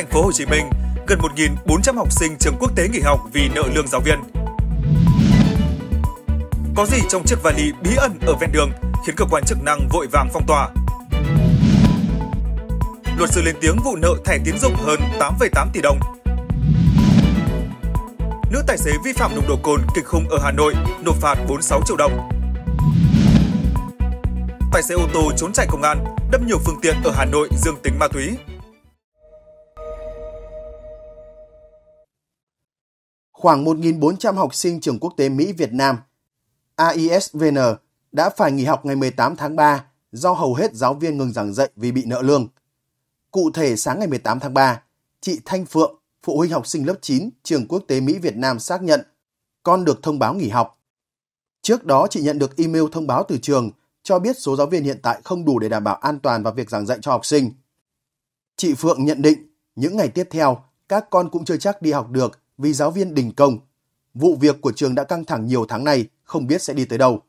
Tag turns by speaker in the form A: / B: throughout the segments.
A: thành phố Hồ Chí Minh, gần 1.400 học sinh trường quốc tế nghỉ học vì nợ lương giáo viên. Có gì trong chiếc vali bí ẩn ở ven đường khiến cơ quan chức năng vội vàng phong tỏa? Luật sư lên tiếng vụ nợ thẻ tín dụng hơn 8,8 tỷ đồng. Nữ tài xế vi phạm nồng độ cồn kịch khung ở Hà Nội nộp phạt 46 triệu đồng. Tài xế ô tô trốn chạy công an, đâm nhiều phương tiện ở Hà Nội dương tính ma túy.
B: khoảng 1.400 học sinh trường quốc tế Mỹ-Việt Nam AISVN đã phải nghỉ học ngày 18 tháng 3 do hầu hết giáo viên ngừng giảng dạy vì bị nợ lương. Cụ thể sáng ngày 18 tháng 3, chị Thanh Phượng, phụ huynh học sinh lớp 9 trường quốc tế Mỹ Việt Nam xác nhận con được thông báo nghỉ học. Trước đó chị nhận được email thông báo từ trường cho biết số giáo viên hiện tại không đủ để đảm bảo an toàn và việc giảng dạy cho học sinh. Chị Phượng nhận định những ngày tiếp theo các con cũng chưa chắc đi học được vì giáo viên đình công. Vụ việc của trường đã căng thẳng nhiều tháng nay, không biết sẽ đi tới đâu.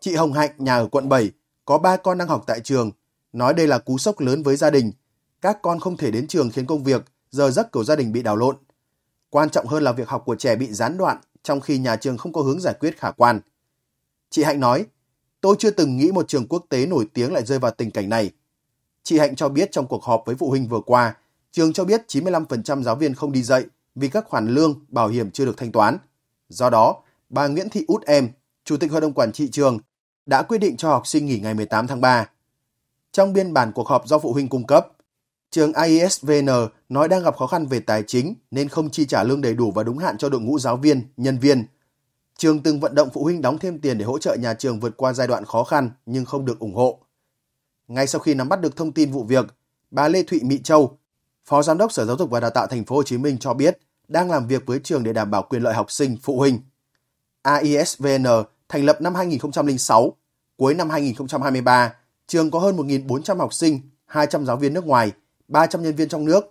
B: Chị Hồng Hạnh, nhà ở quận 7, có ba con đang học tại trường, nói đây là cú sốc lớn với gia đình. Các con không thể đến trường khiến công việc, giờ giấc của gia đình bị đảo lộn. Quan trọng hơn là việc học của trẻ bị gián đoạn, trong khi nhà trường không có hướng giải quyết khả quan. Chị Hạnh nói, tôi chưa từng nghĩ một trường quốc tế nổi tiếng lại rơi vào tình cảnh này. Chị Hạnh cho biết trong cuộc họp với phụ huynh vừa qua, trường cho biết 95% giáo viên không đi dạy vì các khoản lương, bảo hiểm chưa được thanh toán. Do đó, bà Nguyễn Thị Út Em, Chủ tịch Hội đồng Quản trị trường, đã quyết định cho học sinh nghỉ ngày 18 tháng 3. Trong biên bản cuộc họp do phụ huynh cung cấp, trường AISVN nói đang gặp khó khăn về tài chính nên không chi trả lương đầy đủ và đúng hạn cho đội ngũ giáo viên, nhân viên. Trường từng vận động phụ huynh đóng thêm tiền để hỗ trợ nhà trường vượt qua giai đoạn khó khăn nhưng không được ủng hộ. Ngay sau khi nắm bắt được thông tin vụ việc, bà Lê Thụy Mỹ Châu, Phó Giám đốc Sở Giáo dục và Đào tạo Thành phố Hồ Chí Minh cho biết đang làm việc với trường để đảm bảo quyền lợi học sinh, phụ huynh. AISVN thành lập năm 2006, cuối năm 2023, trường có hơn 1.400 học sinh, 200 giáo viên nước ngoài, 300 nhân viên trong nước.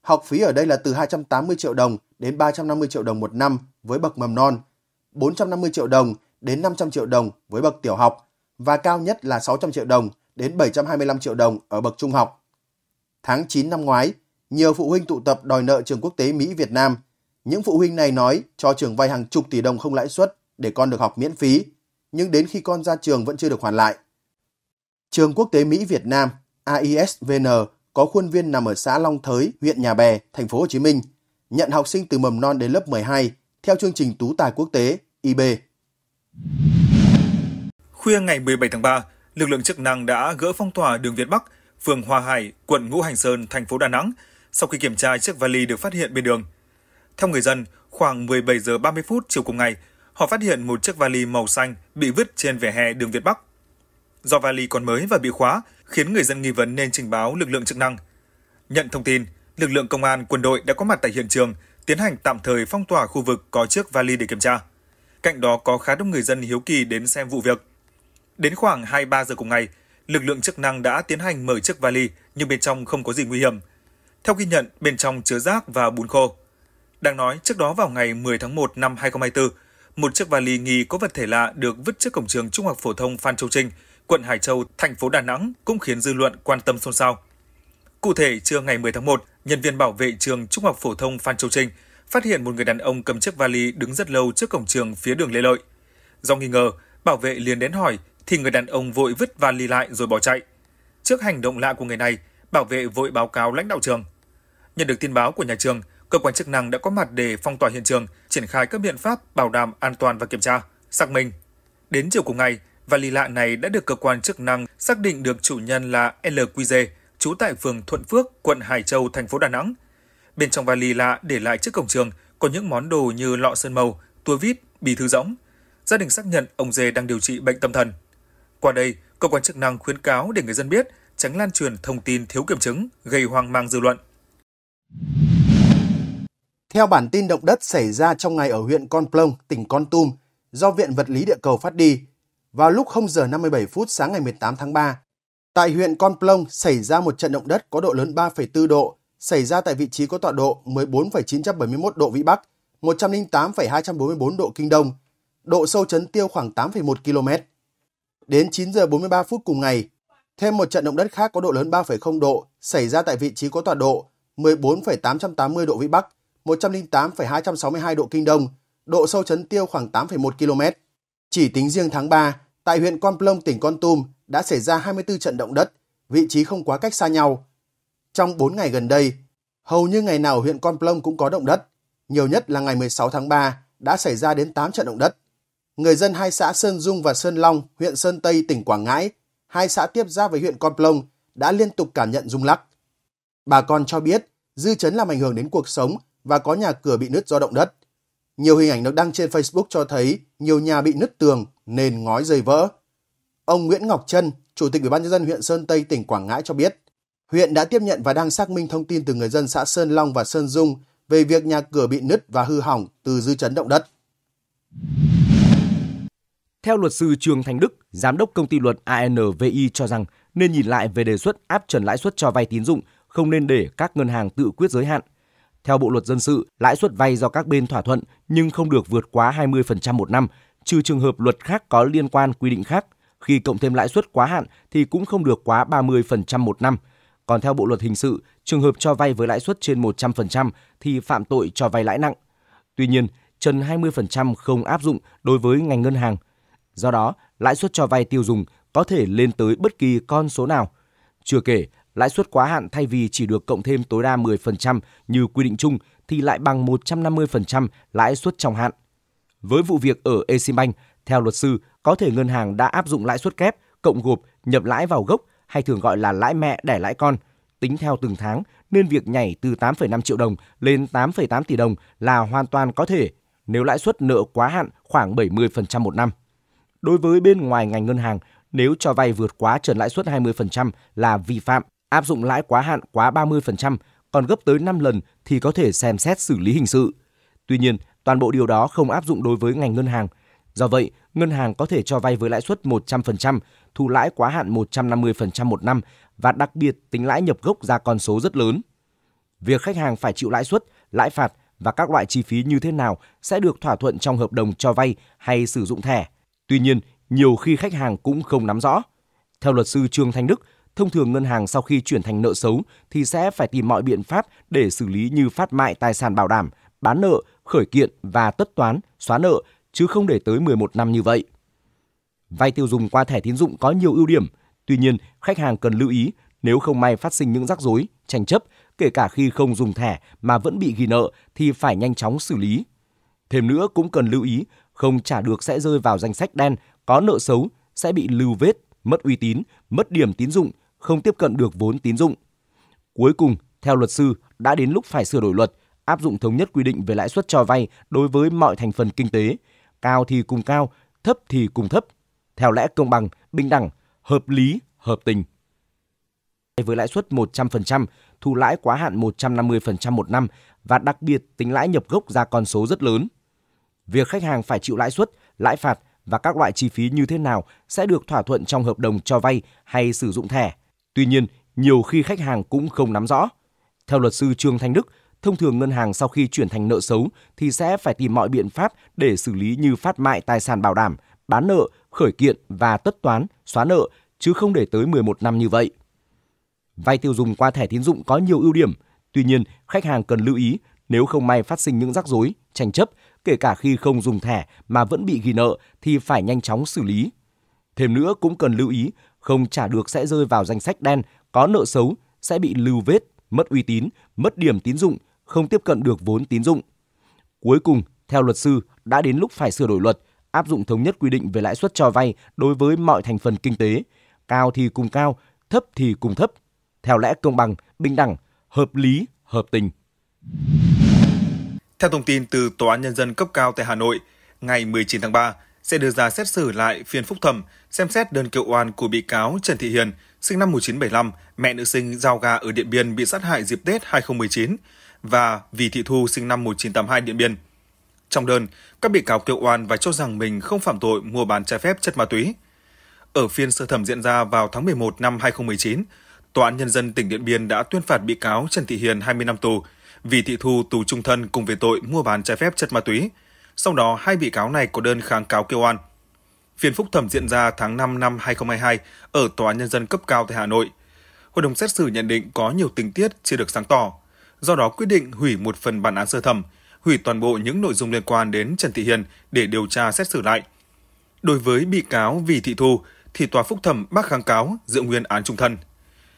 B: Học phí ở đây là từ 280 triệu đồng đến 350 triệu đồng một năm với bậc mầm non, 450 triệu đồng đến 500 triệu đồng với bậc tiểu học và cao nhất là 600 triệu đồng đến 725 triệu đồng ở bậc trung học. Tháng 9 năm ngoái, nhiều phụ huynh tụ tập đòi nợ trường quốc tế Mỹ-Việt Nam. Những phụ huynh này nói cho trường vay hàng chục tỷ đồng không lãi suất để con được học miễn phí, nhưng đến khi con ra trường vẫn chưa được hoàn lại. Trường quốc tế Mỹ-Việt Nam AISVN có khuôn viên nằm ở xã Long Thới, huyện Nhà Bè, thành phố Hồ Chí Minh, nhận học sinh từ mầm non đến lớp 12 theo chương trình Tú tài quốc tế IB.
A: Khuya ngày 17 tháng 3, lực lượng chức năng đã gỡ phong tỏa đường Việt Bắc, phường Hòa Hải, quận Ngũ Hành Sơn, thành phố Đà Nẵng sau khi kiểm tra chiếc vali được phát hiện bên đường. Theo người dân, khoảng 17 giờ 30 phút chiều cùng ngày, họ phát hiện một chiếc vali màu xanh bị vứt trên vỉa hè đường Việt Bắc. Do vali còn mới và bị khóa, khiến người dân nghi vấn nên trình báo lực lượng chức năng. Nhận thông tin, lực lượng công an quân đội đã có mặt tại hiện trường, tiến hành tạm thời phong tỏa khu vực có chiếc vali để kiểm tra. Cạnh đó có khá đông người dân hiếu kỳ đến xem vụ việc. Đến khoảng 23 giờ cùng ngày, lực lượng chức năng đã tiến hành mở chiếc vali nhưng bên trong không có gì nguy hiểm – theo ghi nhận, bên trong chứa rác và bùn khô. Đang nói, trước đó vào ngày 10 tháng 1 năm 2024, một chiếc vali nghi có vật thể lạ được vứt trước cổng trường Trung học phổ thông Phan Châu Trinh, quận Hải Châu, thành phố Đà Nẵng cũng khiến dư luận quan tâm xôn xao. Cụ thể, trưa ngày 10 tháng 1, nhân viên bảo vệ trường Trung học phổ thông Phan Châu Trinh phát hiện một người đàn ông cầm chiếc vali đứng rất lâu trước cổng trường phía đường Lê Lợi. Do nghi ngờ, bảo vệ liền đến hỏi thì người đàn ông vội vứt vali lại rồi bỏ chạy. Trước hành động lạ của người này, bảo vệ vội báo cáo lãnh đạo trường. Nhận được tin báo của nhà trường, cơ quan chức năng đã có mặt để phong tỏa hiện trường, triển khai các biện pháp bảo đảm an toàn và kiểm tra, xác minh. Đến chiều cùng ngày, vali lạ này đã được cơ quan chức năng xác định được chủ nhân là LQZ, trú tại phường Thuận Phước, quận Hải Châu, thành phố Đà Nẵng. Bên trong vali lạ để lại trước cổng trường có những món đồ như lọ sơn màu, tua vít, bì thư rỗng. Gia đình xác nhận ông Dê đang điều trị bệnh tâm thần. Qua đây, cơ quan chức năng khuyến cáo để người dân biết tránh lan truyền thông tin thiếu kiểm chứng, gây hoang mang dư luận.
B: Theo bản tin động đất xảy ra trong ngày ở huyện Con Plông, tỉnh Con Tum, do Viện Vật lý Địa cầu phát đi, vào lúc 0 giờ 57 phút sáng ngày 18 tháng 3, tại huyện Con Plông xảy ra một trận động đất có độ lớn 3,4 độ, xảy ra tại vị trí có tọa độ 14,971 độ Vĩ Bắc, 108,244 độ Kinh Đông, độ sâu chấn tiêu khoảng 8,1 km. Đến 9 giờ 43 phút cùng ngày, thêm một trận động đất khác có độ lớn 3,0 độ xảy ra tại vị trí có tọa độ 14,880 độ Vĩ Bắc, 108,262 độ Kinh Đông, độ sâu chấn tiêu khoảng 8,1 km. Chỉ tính riêng tháng 3, tại huyện Con Plong, tỉnh Con Tum đã xảy ra 24 trận động đất, vị trí không quá cách xa nhau. Trong 4 ngày gần đây, hầu như ngày nào huyện Con Plong cũng có động đất, nhiều nhất là ngày 16 tháng 3 đã xảy ra đến 8 trận động đất. Người dân hai xã Sơn Dung và Sơn Long, huyện Sơn Tây, tỉnh Quảng Ngãi, hai xã tiếp giáp với huyện Con Plong đã liên tục cảm nhận rung lắc. Bà con cho biết dư chấn làm ảnh hưởng đến cuộc sống và có nhà cửa bị nứt do động đất. Nhiều hình ảnh được đăng trên Facebook cho thấy nhiều nhà bị nứt tường nền ngói rời vỡ. Ông Nguyễn Ngọc Trân, Chủ tịch Ủy ban nhân dân huyện Sơn Tây tỉnh Quảng Ngãi cho biết, huyện đã tiếp nhận và đang xác minh thông tin từ người dân xã Sơn Long và Sơn Dung về việc nhà cửa bị nứt và hư hỏng từ dư chấn động đất.
C: Theo luật sư Trường Thành Đức, giám đốc công ty luật ANVI cho rằng nên nhìn lại về đề xuất áp trần lãi suất cho vay tín dụng không nên để các ngân hàng tự quyết giới hạn. Theo Bộ luật dân sự, lãi suất vay do các bên thỏa thuận nhưng không được vượt quá 20% một năm, trừ trường hợp luật khác có liên quan quy định khác. Khi cộng thêm lãi suất quá hạn thì cũng không được quá 30% một năm. Còn theo Bộ luật hình sự, trường hợp cho vay với lãi suất trên 100% thì phạm tội cho vay lãi nặng. Tuy nhiên, trần 20% không áp dụng đối với ngành ngân hàng. Do đó, lãi suất cho vay tiêu dùng có thể lên tới bất kỳ con số nào. Chưa kể, lãi suất quá hạn thay vì chỉ được cộng thêm tối đa 10% như quy định chung thì lại bằng 150% lãi suất trong hạn. Với vụ việc ở Eximbank, theo luật sư, có thể ngân hàng đã áp dụng lãi suất kép, cộng gộp, nhập lãi vào gốc hay thường gọi là lãi mẹ đẻ lãi con, tính theo từng tháng nên việc nhảy từ 8,5 triệu đồng lên 8,8 tỷ đồng là hoàn toàn có thể nếu lãi suất nợ quá hạn khoảng 70% một năm. Đối với bên ngoài ngành ngân hàng, nếu cho vay vượt quá trần lãi suất 20% là vi phạm áp dụng lãi quá hạn quá 30%, còn gấp tới 5 lần thì có thể xem xét xử lý hình sự. Tuy nhiên, toàn bộ điều đó không áp dụng đối với ngành ngân hàng. Do vậy, ngân hàng có thể cho vay với lãi suất 100%, thu lãi quá hạn 150% một năm và đặc biệt tính lãi nhập gốc ra con số rất lớn. Việc khách hàng phải chịu lãi suất, lãi phạt và các loại chi phí như thế nào sẽ được thỏa thuận trong hợp đồng cho vay hay sử dụng thẻ. Tuy nhiên, nhiều khi khách hàng cũng không nắm rõ. Theo luật sư Trương Thanh Đức, Thông thường ngân hàng sau khi chuyển thành nợ xấu thì sẽ phải tìm mọi biện pháp để xử lý như phát mại tài sản bảo đảm, bán nợ, khởi kiện và tất toán, xóa nợ chứ không để tới 11 năm như vậy. Vay tiêu dùng qua thẻ tín dụng có nhiều ưu điểm, tuy nhiên khách hàng cần lưu ý nếu không may phát sinh những rắc rối, tranh chấp, kể cả khi không dùng thẻ mà vẫn bị ghi nợ thì phải nhanh chóng xử lý. Thêm nữa cũng cần lưu ý, không trả được sẽ rơi vào danh sách đen, có nợ xấu, sẽ bị lưu vết, mất uy tín, mất điểm tín dụng không tiếp cận được vốn tín dụng. Cuối cùng, theo luật sư, đã đến lúc phải sửa đổi luật, áp dụng thống nhất quy định về lãi suất cho vay đối với mọi thành phần kinh tế, cao thì cùng cao, thấp thì cùng thấp, theo lẽ công bằng, bình đẳng, hợp lý, hợp tình. Với lãi suất 100%, thu lãi quá hạn 150% một năm và đặc biệt tính lãi nhập gốc ra con số rất lớn. Việc khách hàng phải chịu lãi suất, lãi phạt và các loại chi phí như thế nào sẽ được thỏa thuận trong hợp đồng cho vay hay sử dụng thẻ Tuy nhiên, nhiều khi khách hàng cũng không nắm rõ. Theo luật sư Trương Thanh Đức, thông thường ngân hàng sau khi chuyển thành nợ xấu thì sẽ phải tìm mọi biện pháp để xử lý như phát mại tài sản bảo đảm, bán nợ, khởi kiện và tất toán, xóa nợ, chứ không để tới 11 năm như vậy. Vay tiêu dùng qua thẻ tín dụng có nhiều ưu điểm, tuy nhiên khách hàng cần lưu ý nếu không may phát sinh những rắc rối, tranh chấp, kể cả khi không dùng thẻ mà vẫn bị ghi nợ thì phải nhanh chóng xử lý. Thêm nữa cũng cần lưu ý không trả được sẽ rơi vào danh sách đen, có nợ xấu, sẽ bị lưu vết, mất uy tín, mất điểm tín dụng, không tiếp cận được vốn tín dụng. Cuối cùng, theo luật sư, đã đến lúc phải sửa đổi luật, áp dụng thống nhất quy định về lãi suất cho vay đối với mọi thành phần kinh tế, cao thì cùng cao, thấp thì cùng thấp, theo lẽ công bằng, bình đẳng, hợp lý, hợp tình.
A: Theo thông tin từ Tòa án Nhân dân cấp cao tại Hà Nội, ngày 19 tháng 3, sẽ đưa ra xét xử lại phiên phúc thẩm, xem xét đơn kêu oan của bị cáo Trần Thị Hiền, sinh năm 1975, mẹ nữ sinh giao gà ở Điện Biên bị sát hại dịp Tết 2019, và Vì Thị Thu sinh năm 1982 Điện Biên. Trong đơn, các bị cáo kêu oan và cho rằng mình không phạm tội mua bán trái phép chất ma túy. Ở phiên sơ thẩm diễn ra vào tháng 11 năm 2019, Tòa án Nhân dân tỉnh Điện Biên đã tuyên phạt bị cáo Trần Thị Hiền 20 năm tù, Vì Thị Thu tù trung thân cùng về tội mua bán trái phép chất ma túy – sau đó, hai bị cáo này có đơn kháng cáo kêu oan. Phiên phúc thẩm diễn ra tháng 5 năm 2022 ở Tòa Nhân dân cấp cao tại Hà Nội. Hội đồng xét xử nhận định có nhiều tình tiết chưa được sáng tỏ, do đó quyết định hủy một phần bản án sơ thẩm, hủy toàn bộ những nội dung liên quan đến Trần Thị Hiền để điều tra xét xử lại. Đối với bị cáo Vì Thị Thu thì tòa phúc thẩm bác kháng cáo giữ nguyên án trung thân.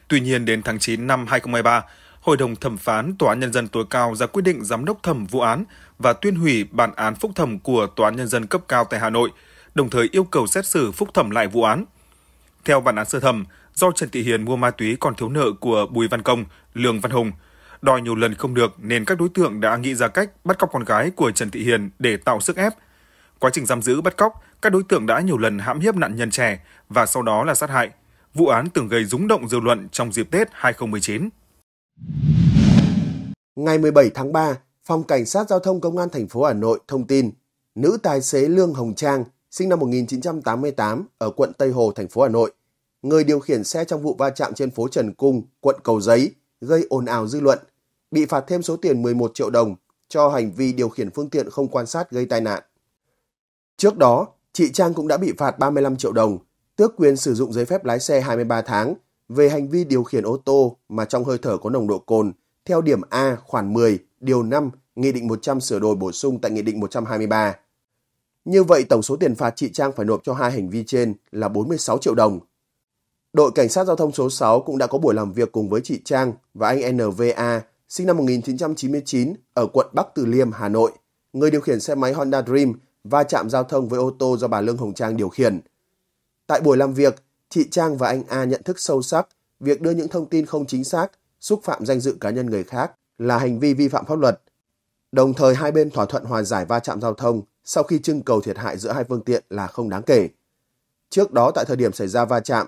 A: Tuy nhiên đến tháng 9 năm 2023, Hội đồng thẩm phán Tòa án nhân dân tối cao ra quyết định giám đốc thẩm vụ án và tuyên hủy bản án phúc thẩm của Tòa án Nhân dân cấp cao tại Hà Nội, đồng thời yêu cầu xét xử phúc thẩm lại vụ án. Theo bản án sơ thẩm, do Trần Thị Hiền mua ma túy còn thiếu nợ của Bùi Văn Công, Lương Văn Hùng, đòi nhiều lần không được nên các đối tượng đã nghĩ ra cách bắt cóc con gái của Trần Thị Hiền để tạo sức ép. Quá trình giam giữ bắt cóc, các đối tượng đã nhiều lần hãm hiếp nạn nhân trẻ và sau đó là sát hại. Vụ án từng gây rúng động dư luận trong dịp Tết 2019.
B: Ngày 17 tháng 3, Phòng Cảnh sát Giao thông Công an thành phố Hà Nội thông tin, nữ tài xế Lương Hồng Trang, sinh năm 1988 ở quận Tây Hồ, thành phố Hà Nội, người điều khiển xe trong vụ va chạm trên phố Trần Cung, quận Cầu Giấy, gây ồn ào dư luận, bị phạt thêm số tiền 11 triệu đồng cho hành vi điều khiển phương tiện không quan sát gây tai nạn. Trước đó, chị Trang cũng đã bị phạt 35 triệu đồng, tước quyền sử dụng giấy phép lái xe 23 tháng về hành vi điều khiển ô tô mà trong hơi thở có nồng độ cồn, theo điểm A khoản 10, điều 5, Nghị định 100 sửa đổi bổ sung tại Nghị định 123. Như vậy, tổng số tiền phạt chị Trang phải nộp cho hai hành vi trên là 46 triệu đồng. Đội Cảnh sát Giao thông số 6 cũng đã có buổi làm việc cùng với chị Trang và anh NVA, sinh năm 1999, ở quận Bắc Từ Liêm, Hà Nội. Người điều khiển xe máy Honda Dream va chạm giao thông với ô tô do bà Lương Hồng Trang điều khiển. Tại buổi làm việc, chị Trang và anh A nhận thức sâu sắc việc đưa những thông tin không chính xác xúc phạm danh dự cá nhân người khác là hành vi vi phạm pháp luật. Đồng thời hai bên thỏa thuận hòa giải va chạm giao thông sau khi trưng cầu thiệt hại giữa hai phương tiện là không đáng kể. Trước đó tại thời điểm xảy ra va chạm,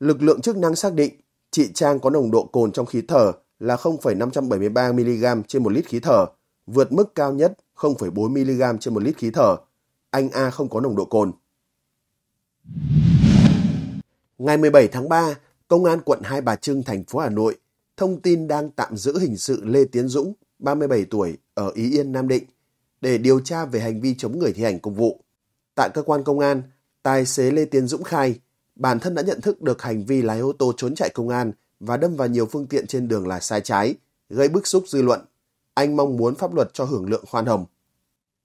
B: lực lượng chức năng xác định chị Trang có nồng độ cồn trong khí thở là 0,573 mg trên 1 lít khí thở, vượt mức cao nhất 0,4 mg trên 1 lít khí thở. Anh A không có nồng độ cồn. Ngày 17 tháng 3, Công an quận Hai Bà Trưng, thành phố Hà Nội thông tin đang tạm giữ hình sự Lê Tiến Dũng, 37 tuổi, ở Ý Yên, Nam Định, để điều tra về hành vi chống người thi hành công vụ. Tại cơ quan công an, tài xế Lê Tiến Dũng khai, bản thân đã nhận thức được hành vi lái ô tô trốn chạy công an và đâm vào nhiều phương tiện trên đường là sai trái, gây bức xúc dư luận. Anh mong muốn pháp luật cho hưởng lượng khoan hồng.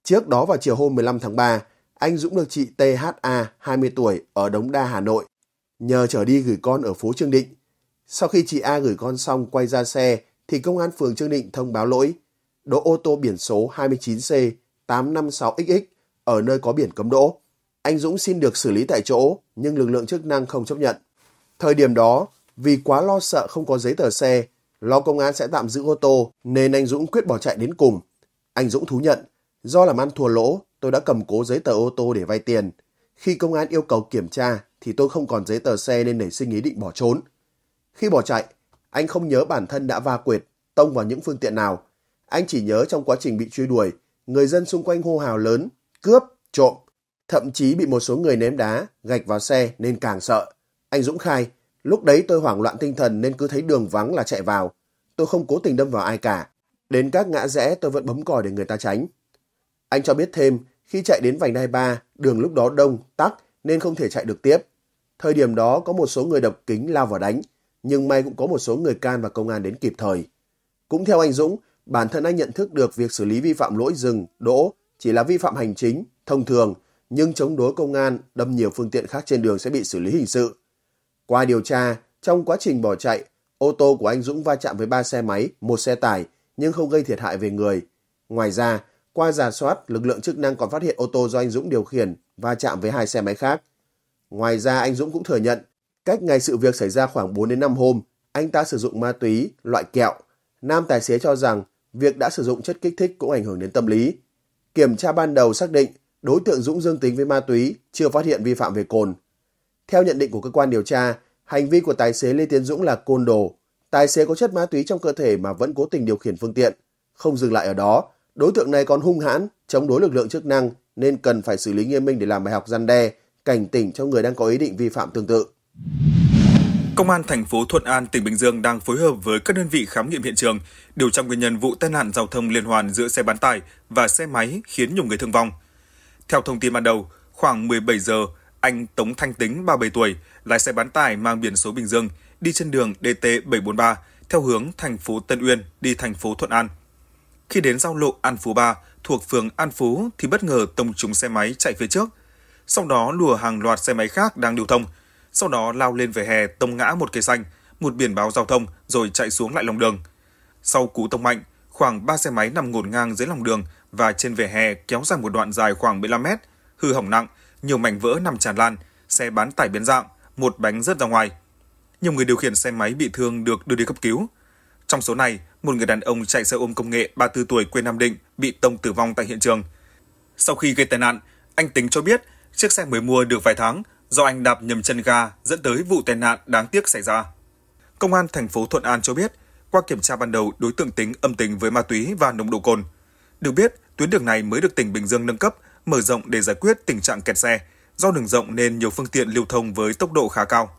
B: Trước đó vào chiều hôm 15 tháng 3, anh Dũng được chị THA, 20 tuổi, ở Đống Đa, Hà Nội, nhờ trở đi gửi con ở phố Trương Định sau khi chị A gửi con xong quay ra xe, thì công an phường Trương Định thông báo lỗi. Đỗ ô tô biển số 29C 856XX ở nơi có biển cấm đỗ. Anh Dũng xin được xử lý tại chỗ, nhưng lực lượng chức năng không chấp nhận. Thời điểm đó, vì quá lo sợ không có giấy tờ xe, lo công an sẽ tạm giữ ô tô, nên anh Dũng quyết bỏ chạy đến cùng. Anh Dũng thú nhận, do làm ăn thua lỗ, tôi đã cầm cố giấy tờ ô tô để vay tiền. Khi công an yêu cầu kiểm tra, thì tôi không còn giấy tờ xe nên nảy sinh ý định bỏ trốn. Khi bỏ chạy, anh không nhớ bản thân đã va quệt, tông vào những phương tiện nào. Anh chỉ nhớ trong quá trình bị truy đuổi, người dân xung quanh hô hào lớn, cướp, trộm, thậm chí bị một số người ném đá, gạch vào xe nên càng sợ. Anh Dũng khai, lúc đấy tôi hoảng loạn tinh thần nên cứ thấy đường vắng là chạy vào. Tôi không cố tình đâm vào ai cả. Đến các ngã rẽ tôi vẫn bấm còi để người ta tránh. Anh cho biết thêm, khi chạy đến vành đai 3, đường lúc đó đông, tắc nên không thể chạy được tiếp. Thời điểm đó có một số người đập kính lao vào đánh, nhưng may cũng có một số người can và công an đến kịp thời. Cũng theo anh Dũng, bản thân anh nhận thức được việc xử lý vi phạm lỗi dừng, đỗ chỉ là vi phạm hành chính, thông thường, nhưng chống đối công an, đâm nhiều phương tiện khác trên đường sẽ bị xử lý hình sự. Qua điều tra, trong quá trình bỏ chạy, ô tô của anh Dũng va chạm với ba xe máy, một xe tải, nhưng không gây thiệt hại về người. Ngoài ra, qua giả soát, lực lượng chức năng còn phát hiện ô tô do anh Dũng điều khiển va chạm với hai xe máy khác. Ngoài ra, anh Dũng cũng thừa nhận Cách ngày sự việc xảy ra khoảng 4 đến 5 hôm, anh ta sử dụng ma túy, loại kẹo. Nam tài xế cho rằng việc đã sử dụng chất kích thích cũng ảnh hưởng đến tâm lý. Kiểm tra ban đầu xác định đối tượng Dũng dương tính với ma túy, chưa phát hiện vi phạm về cồn. Theo nhận định của cơ quan điều tra, hành vi của tài xế Lê Tiến Dũng là côn đồ. Tài xế có chất ma túy trong cơ thể mà vẫn cố tình điều khiển phương tiện. Không dừng lại ở đó, đối tượng này còn hung hãn, chống đối lực lượng chức năng nên cần phải xử lý nghiêm minh để làm bài học gian đe, cảnh tỉnh cho người đang có ý định vi phạm tương tự.
A: Công an thành phố Thuận An, tỉnh Bình Dương đang phối hợp với các đơn vị khám nghiệm hiện trường, điều tra nguyên nhân vụ tai nạn giao thông liên hoàn giữa xe bán tải và xe máy khiến nhiều người thương vong. Theo thông tin ban đầu, khoảng 17 giờ, anh Tống Thanh Tính, 37 tuổi, lái xe bán tải mang biển số Bình Dương, đi trên đường DT743 theo hướng thành phố Tân Uyên đi thành phố Thuận An. Khi đến giao lộ An Phú 3 thuộc phường An Phú thì bất ngờ tông trúng xe máy chạy phía trước. Sau đó lùa hàng loạt xe máy khác đang lưu thông – sau đó lao lên về hè tông ngã một cây xanh, một biển báo giao thông rồi chạy xuống lại lòng đường. Sau cú tông mạnh, khoảng 3 xe máy nằm ngổn ngang dưới lòng đường và trên vỉa hè kéo dài một đoạn dài khoảng 15 mét, hư hỏng nặng, nhiều mảnh vỡ nằm tràn lan, xe bán tải biến dạng, một bánh rớt ra ngoài. Nhiều người điều khiển xe máy bị thương được đưa đi cấp cứu. Trong số này, một người đàn ông chạy xe ôm công nghệ 34 tuổi quê Nam Định bị tông tử vong tại hiện trường. Sau khi gây tai nạn, anh Tính cho biết chiếc xe mới mua được vài tháng do anh đạp nhầm chân ga dẫn tới vụ tai nạn đáng tiếc xảy ra. Công an thành phố Thuận An cho biết, qua kiểm tra ban đầu đối tượng tính âm tính với ma túy và nồng độ cồn. Được biết, tuyến đường này mới được tỉnh Bình Dương nâng cấp, mở rộng để giải quyết tình trạng kẹt xe. Do đường rộng nên nhiều phương tiện lưu thông với tốc độ khá cao.